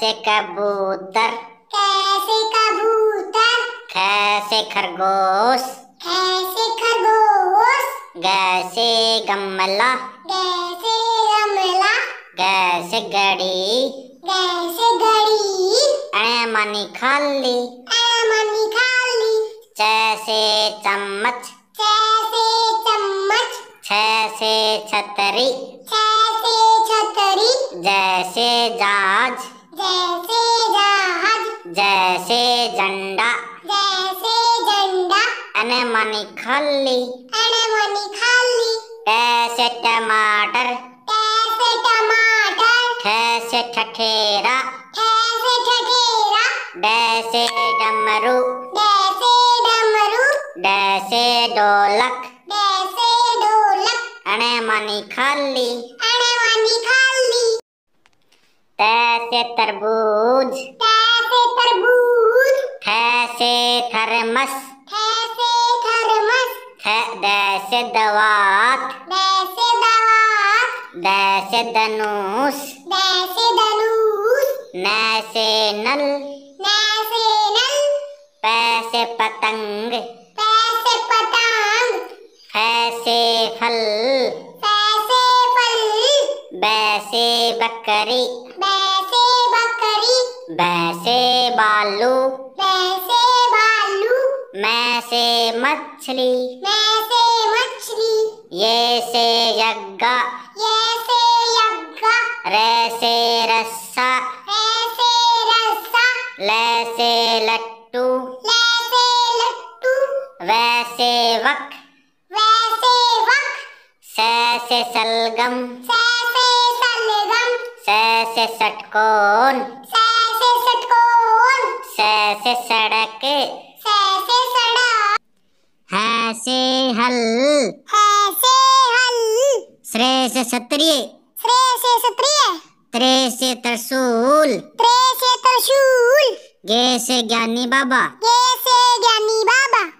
से कबूतर कैसे कबूतर कैसे खरगोश कैसे खरगोश कैसे गमला कैसे गमला कैसे घड़ी कैसे घड़ी अणे मनी खाली अणे मनी खाली च चम्मच च चम्मच छ छतरी छ छतरी जैसे जहाज जैसे जहाज जैसे झंडा जैसे झंडा मनी खाली खली मनी खाली कैसे टमाटर कैसे टमाटर कैसे ठठेरा कैसे ठठेरा डैसे डमरू डैसे डमरू डैसे ढोलक डैसे ढोलक मनी खाली अने कैसे तरबूज कैसे तरबूज कैसे थर्मस कैसे थर्मस कैसे दवात कैसे दवात कैसे धनुष कैसे धनुष नैसे नल नैसे नल पैसे पतंग पैसे पतंग कैसे फल फैसे फल वैसे बकरी वैसे बालू वैसे बालू मैं से मछली मैं से मछली ये से यज्ञा ये से यज्ञा रे से रस्सा रे से रस्सा ले से लट्टू ले से लट्टू वैसे वक वैसे वक से से सलगम से से सलगम से से सटकोन से सैसे सड़क सैसे सड़क हैसे हल हैसे हल श्रे से क्षत्रिय श्रे से क्षत्रिय त्रे से त्रिशूल त्रे से त्रिशूल गे से ज्ञानी बाबा गे से ज्ञानी बाबा